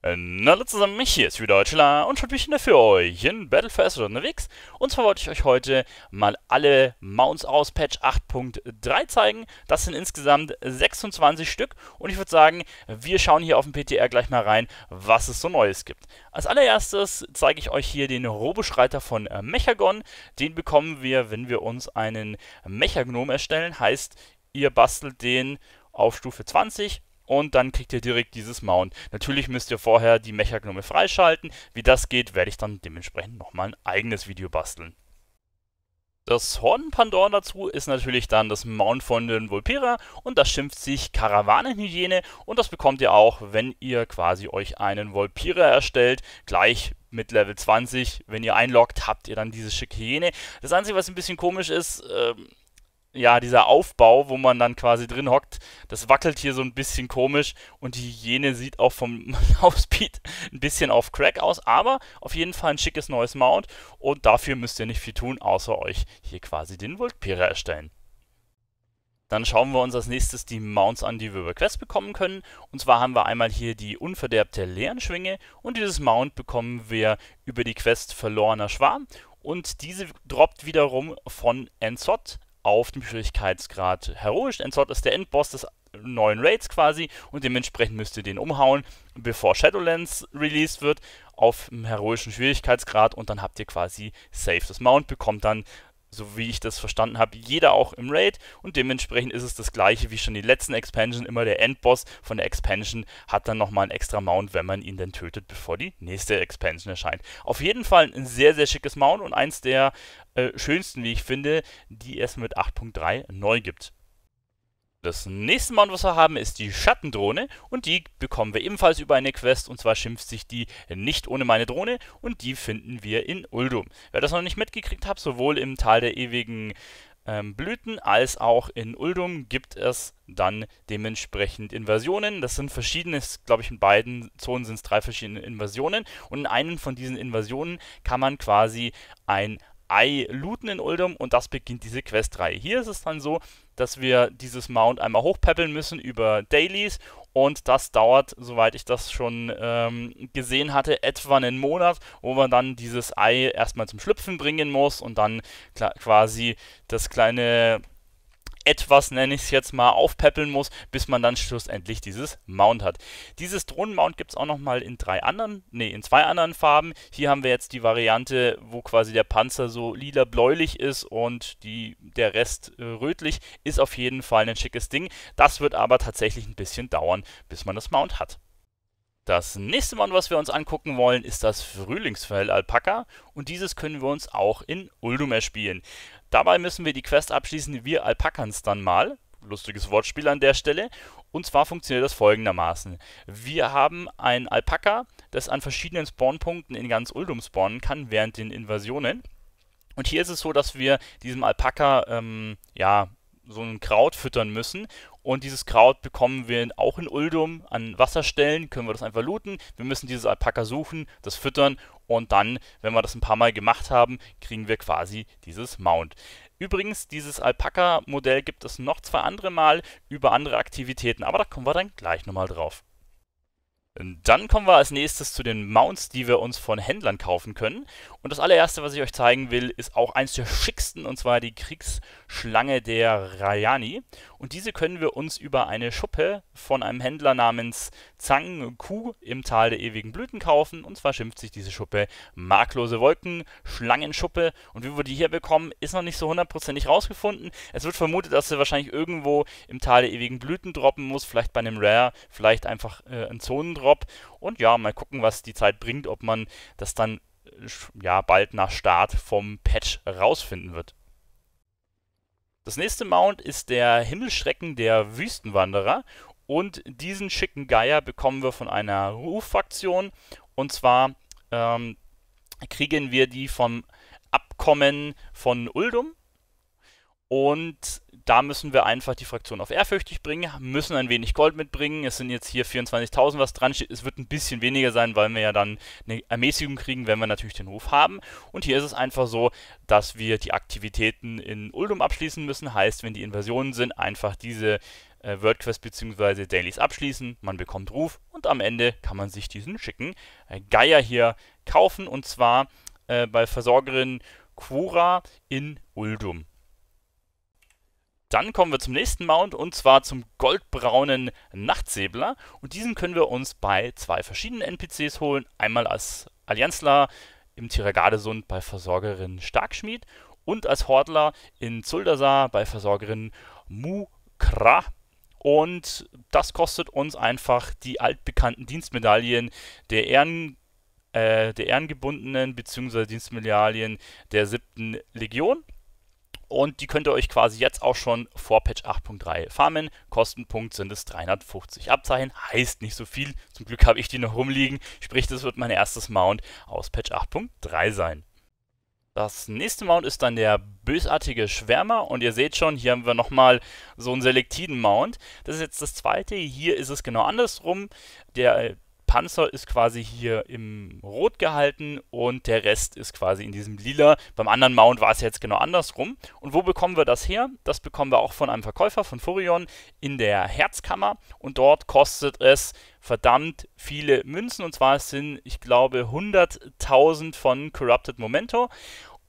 Äh, na hallo zusammen, hier ist wieder Deutschler und schon bin ich wieder für euch in Battle for Azeroth unterwegs. Und zwar wollte ich euch heute mal alle Mounts aus Patch 8.3 zeigen. Das sind insgesamt 26 Stück und ich würde sagen, wir schauen hier auf dem PTR gleich mal rein, was es so Neues gibt. Als allererstes zeige ich euch hier den Roboschreiter von äh, Mechagon. Den bekommen wir, wenn wir uns einen Mechagnom erstellen. Heißt, ihr bastelt den auf Stufe 20, und dann kriegt ihr direkt dieses Mount. Natürlich müsst ihr vorher die Mechagnome freischalten. Wie das geht, werde ich dann dementsprechend nochmal ein eigenes Video basteln. Das Hordenpandor dazu ist natürlich dann das Mount von den Volpera und das schimpft sich Karawanenhygiene und das bekommt ihr auch, wenn ihr quasi euch einen Volpera erstellt, gleich mit Level 20. Wenn ihr einloggt, habt ihr dann diese schicke Hygiene. Das Einzige, was ein bisschen komisch ist, ähm, ja, dieser Aufbau, wo man dann quasi drin hockt, das wackelt hier so ein bisschen komisch und die Hygiene sieht auch vom Laufspeed ein bisschen auf Crack aus, aber auf jeden Fall ein schickes neues Mount und dafür müsst ihr nicht viel tun, außer euch hier quasi den Voltpira erstellen. Dann schauen wir uns als nächstes die Mounts an, die wir über Quest bekommen können. Und zwar haben wir einmal hier die unverderbte Lehrenschwinge und dieses Mount bekommen wir über die Quest Verlorener Schwarm und diese droppt wiederum von Enzot auf dem Schwierigkeitsgrad heroisch. Enzot ist der Endboss des neuen Raids quasi und dementsprechend müsst ihr den umhauen, bevor Shadowlands released wird, auf dem heroischen Schwierigkeitsgrad und dann habt ihr quasi safe das Mount, bekommt dann so wie ich das verstanden habe, jeder auch im Raid und dementsprechend ist es das gleiche wie schon die letzten Expansion, immer der Endboss von der Expansion hat dann nochmal einen extra Mount, wenn man ihn dann tötet, bevor die nächste Expansion erscheint. Auf jeden Fall ein sehr, sehr schickes Mount und eins der äh, schönsten, wie ich finde, die es mit 8.3 neu gibt. Das nächste Mount, was wir haben, ist die Schattendrohne und die bekommen wir ebenfalls über eine Quest und zwar schimpft sich die nicht ohne meine Drohne und die finden wir in Uldum. Wer das noch nicht mitgekriegt hat, sowohl im Tal der ewigen ähm, Blüten als auch in Uldum gibt es dann dementsprechend Invasionen. Das sind verschiedene, glaube ich in beiden Zonen sind es drei verschiedene Invasionen und in einem von diesen Invasionen kann man quasi ein Ei looten in Uldum und das beginnt diese Questreihe. Hier ist es dann so, dass wir dieses Mount einmal hochpäppeln müssen über Dailies und das dauert, soweit ich das schon ähm, gesehen hatte, etwa einen Monat, wo man dann dieses Ei erstmal zum Schlüpfen bringen muss und dann quasi das kleine etwas, nenne ich es jetzt mal, aufpäppeln muss, bis man dann schlussendlich dieses Mount hat. Dieses Drohnenmount gibt es auch nochmal in drei anderen, nee, in zwei anderen Farben. Hier haben wir jetzt die Variante, wo quasi der Panzer so lila-bläulich ist und die, der Rest äh, rötlich. Ist auf jeden Fall ein schickes Ding. Das wird aber tatsächlich ein bisschen dauern, bis man das Mount hat. Das nächste Mount, was wir uns angucken wollen, ist das Frühlingsfell Alpaka und dieses können wir uns auch in Uldumer spielen. Dabei müssen wir die Quest abschließen, wir Alpakans dann mal. Lustiges Wortspiel an der Stelle. Und zwar funktioniert das folgendermaßen. Wir haben ein Alpaka, das an verschiedenen Spawnpunkten in ganz Uldum spawnen kann während den Invasionen. Und hier ist es so, dass wir diesem Alpaka ähm, ja, so ein Kraut füttern müssen. Und dieses Kraut bekommen wir auch in Uldum an Wasserstellen, können wir das einfach looten. Wir müssen dieses Alpaka suchen, das füttern und dann, wenn wir das ein paar Mal gemacht haben, kriegen wir quasi dieses Mount. Übrigens, dieses Alpaka-Modell gibt es noch zwei andere Mal über andere Aktivitäten, aber da kommen wir dann gleich nochmal drauf. Dann kommen wir als nächstes zu den Mounts, die wir uns von Händlern kaufen können. Und das allererste, was ich euch zeigen will, ist auch eins der schicksten, und zwar die Kriegsschlange der Rayani. Und diese können wir uns über eine Schuppe von einem Händler namens Zhang Ku im Tal der ewigen Blüten kaufen. Und zwar schimpft sich diese Schuppe Marklose Wolken, Schlangenschuppe. Und wie wir die hier bekommen, ist noch nicht so hundertprozentig rausgefunden. Es wird vermutet, dass sie wahrscheinlich irgendwo im Tal der ewigen Blüten droppen muss, vielleicht bei einem Rare, vielleicht einfach äh, Zonen droppen. Rob. Und ja, mal gucken, was die Zeit bringt, ob man das dann äh, ja bald nach Start vom Patch rausfinden wird. Das nächste Mount ist der Himmelschrecken der Wüstenwanderer und diesen schicken Geier bekommen wir von einer Ruffraktion. und zwar ähm, kriegen wir die vom Abkommen von Uldum und da müssen wir einfach die Fraktion auf ehrfürchtig bringen, müssen ein wenig Gold mitbringen. Es sind jetzt hier 24.000, was dran steht. Es wird ein bisschen weniger sein, weil wir ja dann eine Ermäßigung kriegen, wenn wir natürlich den Hof haben. Und hier ist es einfach so, dass wir die Aktivitäten in Uldum abschließen müssen. Heißt, wenn die Invasionen sind, einfach diese äh, WordQuest bzw. Dailies abschließen. Man bekommt Ruf und am Ende kann man sich diesen schicken äh, Geier hier kaufen. Und zwar äh, bei Versorgerin Quora in Uldum. Dann kommen wir zum nächsten Mount und zwar zum goldbraunen Nachtsäbler. Und diesen können wir uns bei zwei verschiedenen NPCs holen. Einmal als Allianzler im Tiragadesund bei Versorgerin Starkschmied und als Hordler in Zuldasar bei Versorgerin Mukra. Und das kostet uns einfach die altbekannten Dienstmedaillen der Ehren äh, der Ehrengebundenen bzw. Dienstmedaillen der 7. Legion. Und die könnt ihr euch quasi jetzt auch schon vor Patch 8.3 farmen. Kostenpunkt sind es 350 Abzeichen. Heißt nicht so viel. Zum Glück habe ich die noch rumliegen. Sprich, das wird mein erstes Mount aus Patch 8.3 sein. Das nächste Mount ist dann der bösartige Schwärmer und ihr seht schon, hier haben wir nochmal so einen selektiden Mount. Das ist jetzt das zweite, hier ist es genau andersrum. Der äh, Panzer ist quasi hier im Rot gehalten und der Rest ist quasi in diesem Lila. Beim anderen Mount war es jetzt genau andersrum. Und wo bekommen wir das her? Das bekommen wir auch von einem Verkäufer von Furion in der Herzkammer und dort kostet es verdammt viele Münzen und zwar sind, ich glaube, 100.000 von Corrupted Momento.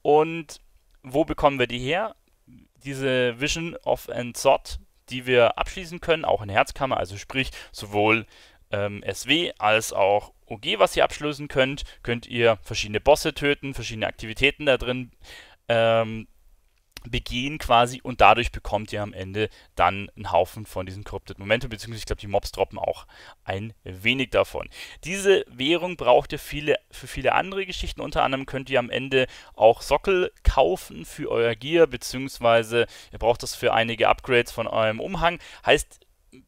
Und wo bekommen wir die her? Diese Vision of Enzot, die wir abschließen können, auch in der Herzkammer, also sprich sowohl ähm, SW als auch OG, was ihr abschließen könnt, könnt ihr verschiedene Bosse töten, verschiedene Aktivitäten da drin ähm, begehen quasi und dadurch bekommt ihr am Ende dann einen Haufen von diesen Corrupted Momentum, beziehungsweise ich glaube, die Mobs droppen auch ein wenig davon. Diese Währung braucht ihr viele, für viele andere Geschichten, unter anderem könnt ihr am Ende auch Sockel kaufen für euer Gear, beziehungsweise ihr braucht das für einige Upgrades von eurem Umhang, heißt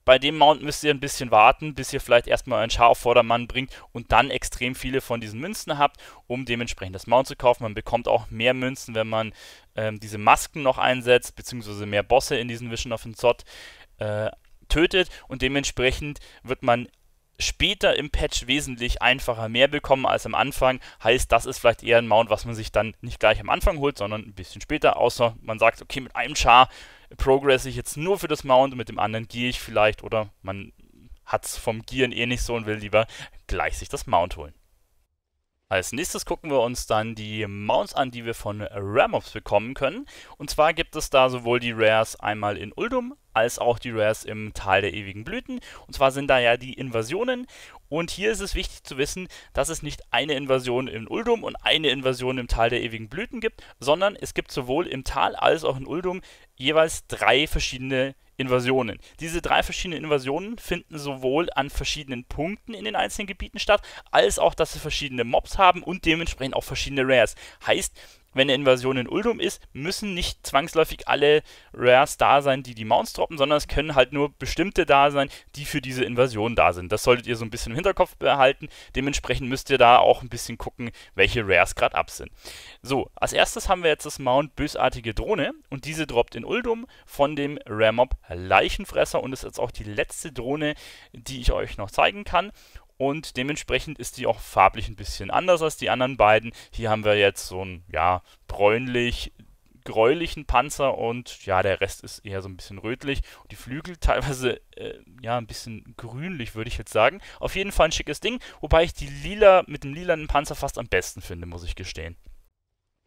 bei dem Mount müsst ihr ein bisschen warten, bis ihr vielleicht erstmal euren Schar auf Vordermann bringt und dann extrem viele von diesen Münzen habt, um dementsprechend das Mount zu kaufen. Man bekommt auch mehr Münzen, wenn man ähm, diese Masken noch einsetzt, beziehungsweise mehr Bosse in diesen Vision of Enzot äh, tötet und dementsprechend wird man später im Patch wesentlich einfacher mehr bekommen als am Anfang. Heißt, das ist vielleicht eher ein Mount, was man sich dann nicht gleich am Anfang holt, sondern ein bisschen später, außer man sagt, okay, mit einem Char progresse ich jetzt nur für das Mount und mit dem anderen gehe ich vielleicht oder man hat es vom Gieren eh nicht so und will lieber gleich sich das Mount holen. Als nächstes gucken wir uns dann die Mounts an, die wir von Ramops bekommen können. Und zwar gibt es da sowohl die Rares einmal in Uldum als auch die Rares im Tal der ewigen Blüten. Und zwar sind da ja die Invasionen. Und hier ist es wichtig zu wissen, dass es nicht eine Invasion in Uldum und eine Invasion im Tal der ewigen Blüten gibt, sondern es gibt sowohl im Tal als auch in Uldum jeweils drei verschiedene Invasionen. Diese drei verschiedenen Invasionen finden sowohl an verschiedenen Punkten in den einzelnen Gebieten statt, als auch, dass sie verschiedene Mobs haben und dementsprechend auch verschiedene Rares. Heißt, wenn eine Invasion in Uldum ist, müssen nicht zwangsläufig alle Rares da sein, die die Mounts droppen, sondern es können halt nur bestimmte da sein, die für diese Invasion da sind. Das solltet ihr so ein bisschen im Hinterkopf behalten. Dementsprechend müsst ihr da auch ein bisschen gucken, welche Rares gerade ab sind. So, als erstes haben wir jetzt das Mount Bösartige Drohne und diese droppt in Uldum von dem Rare Mob Leichenfresser und ist jetzt auch die letzte Drohne, die ich euch noch zeigen kann und dementsprechend ist die auch farblich ein bisschen anders als die anderen beiden. Hier haben wir jetzt so einen, ja, bräunlich gräulichen Panzer und ja, der Rest ist eher so ein bisschen rötlich. Die Flügel teilweise äh, ja ein bisschen grünlich, würde ich jetzt sagen. Auf jeden Fall ein schickes Ding, wobei ich die lila mit dem lilanen Panzer fast am besten finde, muss ich gestehen.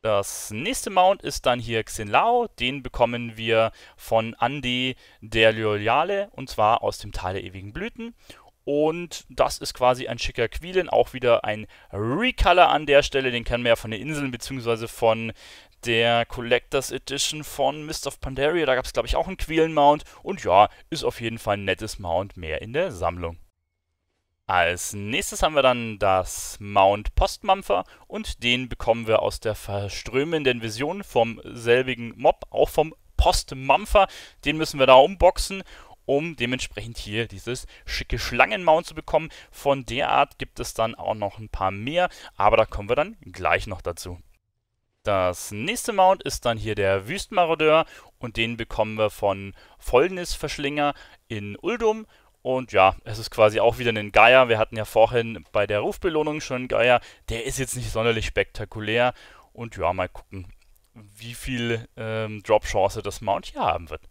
Das nächste Mount ist dann hier Xin Lao, Den bekommen wir von Andy der Loyale und zwar aus dem Tal der ewigen Blüten. Und das ist quasi ein schicker Quilin, auch wieder ein Recolor an der Stelle. Den kennen wir ja von den Inseln bzw. von der Collectors Edition von Mist of Pandaria. Da gab es, glaube ich, auch einen Quillen-Mount. Und ja, ist auf jeden Fall ein nettes Mount mehr in der Sammlung. Als nächstes haben wir dann das Mount Postmampfer und den bekommen wir aus der verströmenden Vision vom selbigen Mob, auch vom Postmampfer. Den müssen wir da umboxen um dementsprechend hier dieses schicke Schlangenmount zu bekommen. Von der Art gibt es dann auch noch ein paar mehr, aber da kommen wir dann gleich noch dazu. Das nächste Mount ist dann hier der Wüstenmarodeur und den bekommen wir von Vollnis Verschlinger in Uldum. Und ja, es ist quasi auch wieder ein Geier. Wir hatten ja vorhin bei der Rufbelohnung schon einen Geier. Der ist jetzt nicht sonderlich spektakulär. Und ja, mal gucken, wie viel ähm, Drop-Chance das Mount hier haben wird.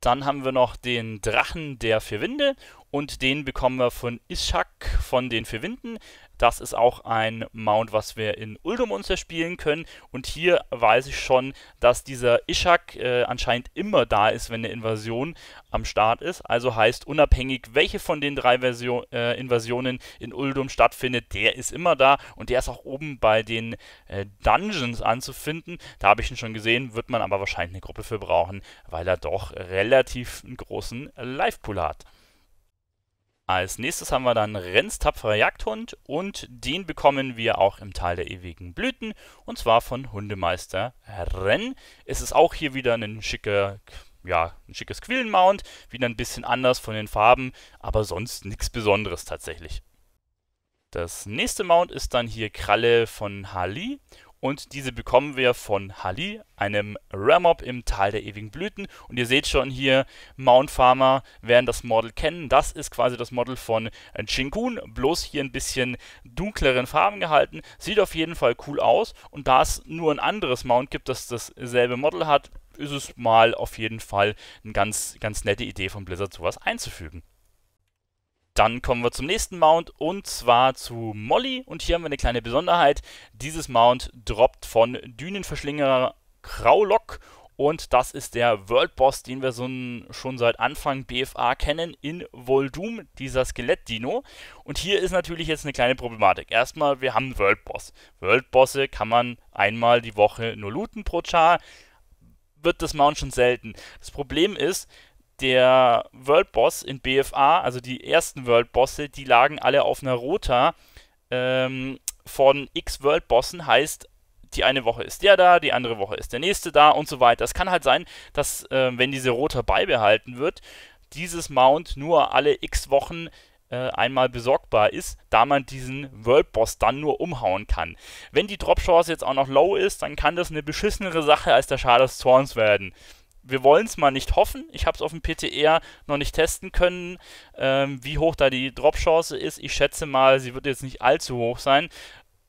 Dann haben wir noch den Drachen der Vier Winde und den bekommen wir von Ishak von den Vier Winden. Das ist auch ein Mount, was wir in Uldum uns erspielen können. Und hier weiß ich schon, dass dieser Ishak äh, anscheinend immer da ist, wenn eine Invasion am Start ist. Also heißt, unabhängig, welche von den drei Version, äh, Invasionen in Uldum stattfindet, der ist immer da. Und der ist auch oben bei den äh, Dungeons anzufinden. Da habe ich ihn schon gesehen, wird man aber wahrscheinlich eine Gruppe für brauchen, weil er doch relativ einen großen Live-Pool hat. Als nächstes haben wir dann Renz tapferer Jagdhund und den bekommen wir auch im Tal der ewigen Blüten und zwar von Hundemeister Renn. Es ist auch hier wieder ein schicker, ja, ein schickes Quillenmount, wieder ein bisschen anders von den Farben, aber sonst nichts Besonderes tatsächlich. Das nächste Mount ist dann hier Kralle von Hali und diese bekommen wir von Halli, einem Ramob im Tal der ewigen Blüten. Und ihr seht schon hier, Mount Farmer werden das Model kennen. Das ist quasi das Model von Chinkun, bloß hier ein bisschen dunkleren Farben gehalten. Sieht auf jeden Fall cool aus. Und da es nur ein anderes Mount gibt, das dasselbe Model hat, ist es mal auf jeden Fall eine ganz, ganz nette Idee von Blizzard, sowas einzufügen. Dann kommen wir zum nächsten Mount und zwar zu Molly. Und hier haben wir eine kleine Besonderheit. Dieses Mount droppt von Dünenverschlingerer Kraulok und das ist der World Boss, den wir so schon seit Anfang BFA kennen, in Voldum, dieser Skelett-Dino. Und hier ist natürlich jetzt eine kleine Problematik. Erstmal, wir haben einen World Boss. World Bosse kann man einmal die Woche nur looten pro Char. Wird das Mount schon selten. Das Problem ist, der World Boss in BFA, also die ersten World Bosse, die lagen alle auf einer Rota ähm, von X World Bossen, heißt die eine Woche ist der da, die andere Woche ist der nächste da und so weiter. Es kann halt sein, dass äh, wenn diese Rota beibehalten wird, dieses Mount nur alle x Wochen äh, einmal besorgbar ist, da man diesen World Boss dann nur umhauen kann. Wenn die Drop Chance jetzt auch noch low ist, dann kann das eine beschissenere Sache als der Schar des Zorns werden wir wollen es mal nicht hoffen. Ich habe es auf dem PTR e noch nicht testen können, ähm, wie hoch da die Drop-Chance ist. Ich schätze mal, sie wird jetzt nicht allzu hoch sein.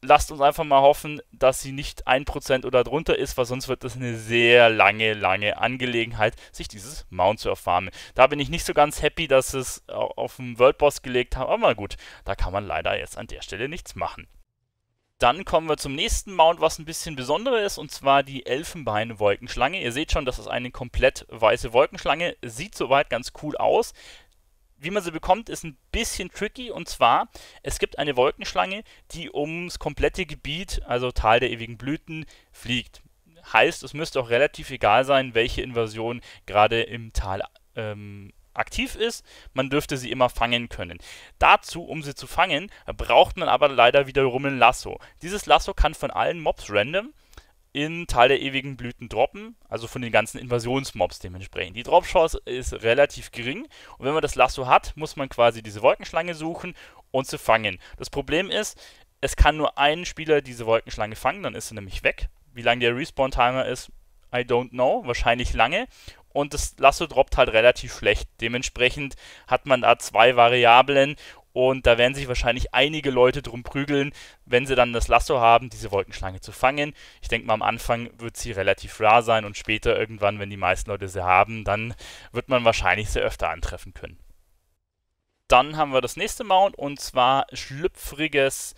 Lasst uns einfach mal hoffen, dass sie nicht 1% oder drunter ist, weil sonst wird das eine sehr lange, lange Angelegenheit, sich dieses Mount zu erfarmen. Da bin ich nicht so ganz happy, dass es auf den World Boss gelegt haben, aber gut, da kann man leider jetzt an der Stelle nichts machen. Dann kommen wir zum nächsten Mount, was ein bisschen besonderer ist, und zwar die Elfenbein-Wolkenschlange. Ihr seht schon, das ist eine komplett weiße Wolkenschlange. Sieht soweit ganz cool aus. Wie man sie bekommt, ist ein bisschen tricky. Und zwar, es gibt eine Wolkenschlange, die ums komplette Gebiet, also Tal der ewigen Blüten, fliegt. Heißt, es müsste auch relativ egal sein, welche Invasion gerade im Tal ähm, aktiv ist, man dürfte sie immer fangen können. Dazu, um sie zu fangen, braucht man aber leider wiederum ein Lasso. Dieses Lasso kann von allen Mobs random in Teil der ewigen Blüten droppen, also von den ganzen Invasionsmobs dementsprechend. Die drop ist relativ gering und wenn man das Lasso hat, muss man quasi diese Wolkenschlange suchen und sie fangen. Das Problem ist, es kann nur ein Spieler diese Wolkenschlange fangen, dann ist sie nämlich weg. Wie lange der Respawn-Timer ist, I don't know, wahrscheinlich lange und das Lasso droppt halt relativ schlecht. Dementsprechend hat man da zwei Variablen und da werden sich wahrscheinlich einige Leute drum prügeln, wenn sie dann das Lasso haben, diese Wolkenschlange zu fangen. Ich denke mal, am Anfang wird sie relativ rar sein und später irgendwann, wenn die meisten Leute sie haben, dann wird man wahrscheinlich sie öfter antreffen können. Dann haben wir das nächste Mount und zwar schlüpfriges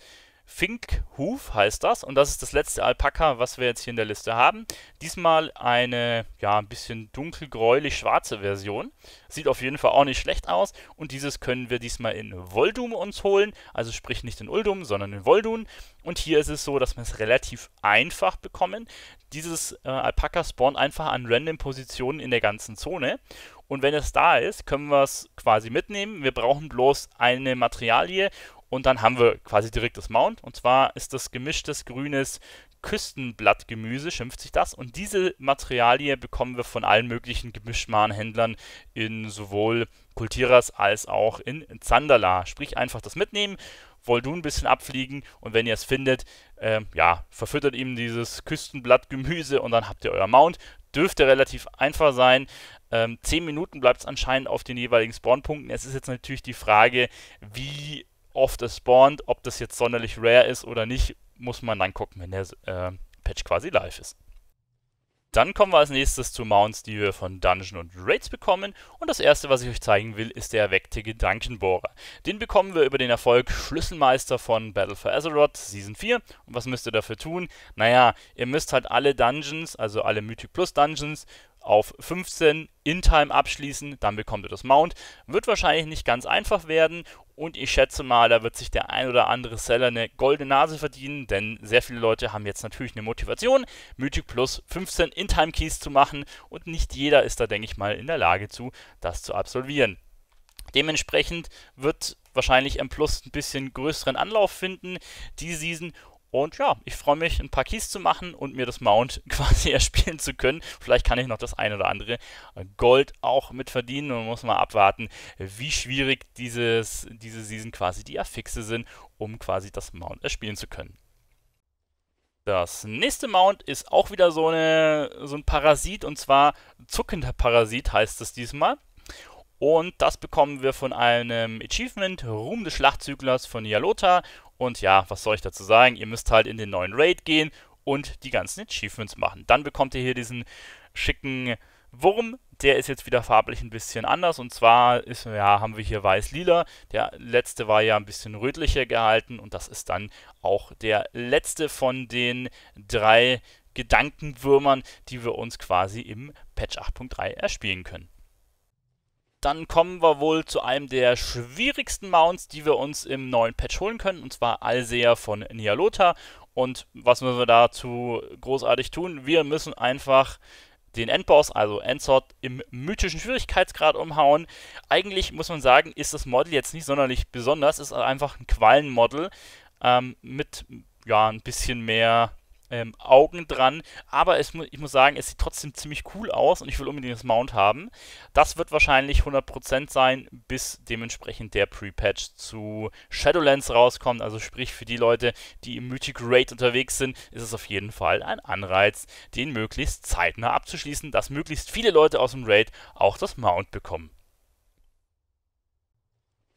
Finkhuf heißt das und das ist das letzte Alpaka, was wir jetzt hier in der Liste haben. Diesmal eine, ja, ein bisschen dunkelgräulich-schwarze Version. Sieht auf jeden Fall auch nicht schlecht aus und dieses können wir diesmal in Voldum uns holen, also sprich nicht in Uldum, sondern in Voldun. Und hier ist es so, dass wir es relativ einfach bekommen. Dieses äh, Alpaka spawnt einfach an random Positionen in der ganzen Zone und wenn es da ist, können wir es quasi mitnehmen. Wir brauchen bloß eine Materialie und dann haben wir quasi direkt das Mount. Und zwar ist das gemischtes grünes Küstenblattgemüse, schimpft sich das. Und diese Materialien bekommen wir von allen möglichen Gemischtwarenhändlern in sowohl Kultiras als auch in Zandala. Sprich, einfach das mitnehmen, Wollt du ein bisschen abfliegen und wenn ihr es findet, äh, ja, verfüttert ihm dieses Küstenblattgemüse und dann habt ihr euer Mount. Dürfte relativ einfach sein. Ähm, 10 Minuten bleibt es anscheinend auf den jeweiligen Spawnpunkten. Es ist jetzt natürlich die Frage, wie oft es spawnt. Ob das jetzt sonderlich rare ist oder nicht, muss man dann gucken, wenn der äh, Patch quasi live ist. Dann kommen wir als nächstes zu Mounts, die wir von Dungeon und Raids bekommen. Und das erste, was ich euch zeigen will, ist der erweckte Gedankenbohrer. Den bekommen wir über den Erfolg Schlüsselmeister von Battle for Azeroth Season 4. Und was müsst ihr dafür tun? Naja, ihr müsst halt alle Dungeons, also alle Mythic Plus Dungeons, auf 15 in Time abschließen, dann bekommt ihr das Mount. Wird wahrscheinlich nicht ganz einfach werden und ich schätze mal, da wird sich der ein oder andere Seller eine goldene Nase verdienen, denn sehr viele Leute haben jetzt natürlich eine Motivation, Mythic Plus 15 In-Time-Keys zu machen und nicht jeder ist da, denke ich mal, in der Lage zu, das zu absolvieren. Dementsprechend wird wahrscheinlich M Plus ein bisschen größeren Anlauf finden, die Season. Und ja, ich freue mich, ein paar Keys zu machen und mir das Mount quasi erspielen zu können. Vielleicht kann ich noch das ein oder andere Gold auch mit verdienen und muss mal abwarten, wie schwierig dieses, diese Season quasi die Affixe sind, um quasi das Mount erspielen zu können. Das nächste Mount ist auch wieder so, eine, so ein Parasit und zwar zuckender Parasit heißt es diesmal. Und das bekommen wir von einem Achievement, Ruhm des Schlachtzüglers von Yalota und ja, was soll ich dazu sagen? Ihr müsst halt in den neuen Raid gehen und die ganzen Achievements machen. Dann bekommt ihr hier diesen schicken Wurm. Der ist jetzt wieder farblich ein bisschen anders. Und zwar ist, ja, haben wir hier weiß-lila. Der letzte war ja ein bisschen rötlicher gehalten. Und das ist dann auch der letzte von den drei Gedankenwürmern, die wir uns quasi im Patch 8.3 erspielen können dann kommen wir wohl zu einem der schwierigsten Mounts, die wir uns im neuen Patch holen können, und zwar Allseher von Nialota. Und was müssen wir dazu großartig tun? Wir müssen einfach den Endboss, also Endsort, im mythischen Schwierigkeitsgrad umhauen. Eigentlich muss man sagen, ist das Model jetzt nicht sonderlich besonders, ist einfach ein Quallenmodel ähm, mit ja, ein bisschen mehr ähm, Augen dran. Aber es, ich muss sagen, es sieht trotzdem ziemlich cool aus und ich will unbedingt das Mount haben. Das wird wahrscheinlich 100% sein, bis dementsprechend der Pre-Patch zu Shadowlands rauskommt. Also sprich, für die Leute, die im Mythic Raid unterwegs sind, ist es auf jeden Fall ein Anreiz, den möglichst zeitnah abzuschließen, dass möglichst viele Leute aus dem Raid auch das Mount bekommen.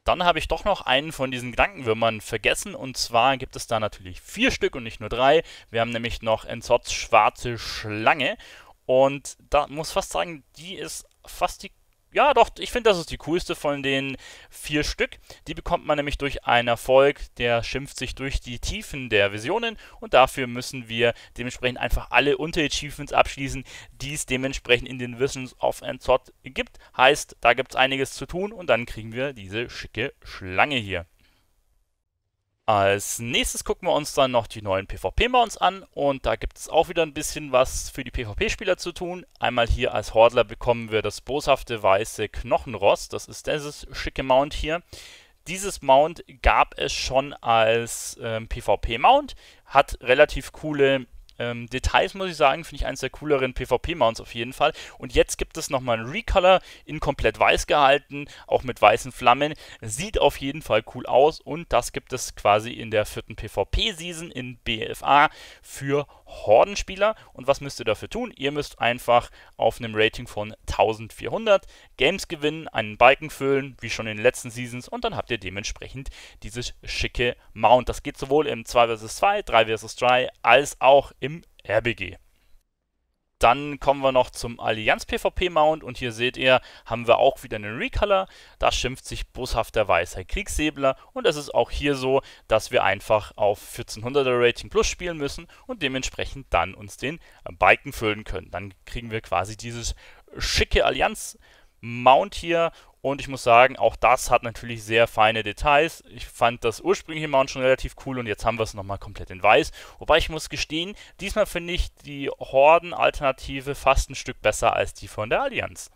Dann habe ich doch noch einen von diesen Gedankenwürmern vergessen und zwar gibt es da natürlich vier Stück und nicht nur drei. Wir haben nämlich noch Enzots schwarze Schlange und da muss fast sagen, die ist fast die ja, doch, ich finde, das ist die coolste von den vier Stück. Die bekommt man nämlich durch einen Erfolg, der schimpft sich durch die Tiefen der Visionen und dafür müssen wir dementsprechend einfach alle Unterachievements abschließen, die es dementsprechend in den Visions of Enzot gibt. Heißt, da gibt es einiges zu tun und dann kriegen wir diese schicke Schlange hier. Als nächstes gucken wir uns dann noch die neuen PvP-Mounts an und da gibt es auch wieder ein bisschen was für die PvP-Spieler zu tun. Einmal hier als Hordler bekommen wir das boshafte weiße Knochenrost, das ist dieses schicke Mount hier. Dieses Mount gab es schon als ähm, PvP-Mount, hat relativ coole ähm, Details, muss ich sagen, finde ich eines der cooleren PvP-Mounts auf jeden Fall. Und jetzt gibt es nochmal einen Recolor in komplett weiß gehalten, auch mit weißen Flammen. Sieht auf jeden Fall cool aus und das gibt es quasi in der vierten PvP-Season in BFA für Hordenspieler. Und was müsst ihr dafür tun? Ihr müsst einfach auf einem Rating von 1400 Games gewinnen, einen Balken füllen, wie schon in den letzten Seasons, und dann habt ihr dementsprechend dieses schicke Mount. Das geht sowohl im 2 vs 2, 3 vs 3 als auch im RBG. Dann kommen wir noch zum Allianz PvP Mount und hier seht ihr, haben wir auch wieder einen Recolor. Da schimpft sich boshafter weißer Kriegssäbler und es ist auch hier so, dass wir einfach auf 1400er Rating Plus spielen müssen und dementsprechend dann uns den Balken füllen können. Dann kriegen wir quasi dieses schicke Allianz Mount hier und ich muss sagen, auch das hat natürlich sehr feine Details. Ich fand das ursprüngliche Mount schon relativ cool und jetzt haben wir es nochmal komplett in weiß. Wobei ich muss gestehen, diesmal finde ich die Horden-Alternative fast ein Stück besser als die von der Allianz.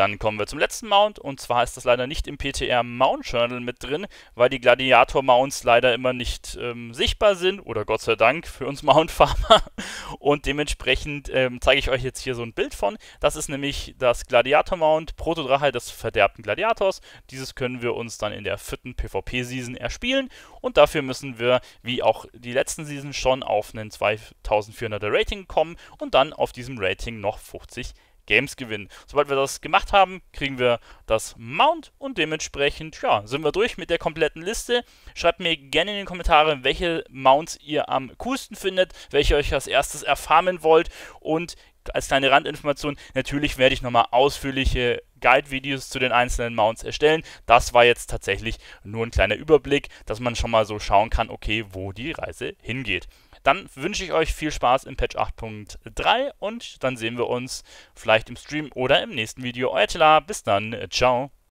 Dann kommen wir zum letzten Mount und zwar ist das leider nicht im PTR Mount Journal mit drin, weil die Gladiator Mounts leider immer nicht ähm, sichtbar sind oder Gott sei Dank für uns Mount Farmer und dementsprechend ähm, zeige ich euch jetzt hier so ein Bild von. Das ist nämlich das Gladiator Mount Protodrache des verderbten Gladiators. Dieses können wir uns dann in der vierten PvP Season erspielen und dafür müssen wir wie auch die letzten Season schon auf einen 2400er Rating kommen und dann auf diesem Rating noch 50 Games gewinnen. Sobald wir das gemacht haben, kriegen wir das Mount und dementsprechend, ja, sind wir durch mit der kompletten Liste. Schreibt mir gerne in den Kommentaren, welche Mounts ihr am coolsten findet, welche euch als erstes erfahren wollt und als kleine Randinformation, natürlich werde ich nochmal ausführliche Guide-Videos zu den einzelnen Mounts erstellen. Das war jetzt tatsächlich nur ein kleiner Überblick, dass man schon mal so schauen kann, okay, wo die Reise hingeht. Dann wünsche ich euch viel Spaß im Patch 8.3 und dann sehen wir uns vielleicht im Stream oder im nächsten Video. Euer Tela, bis dann, ciao.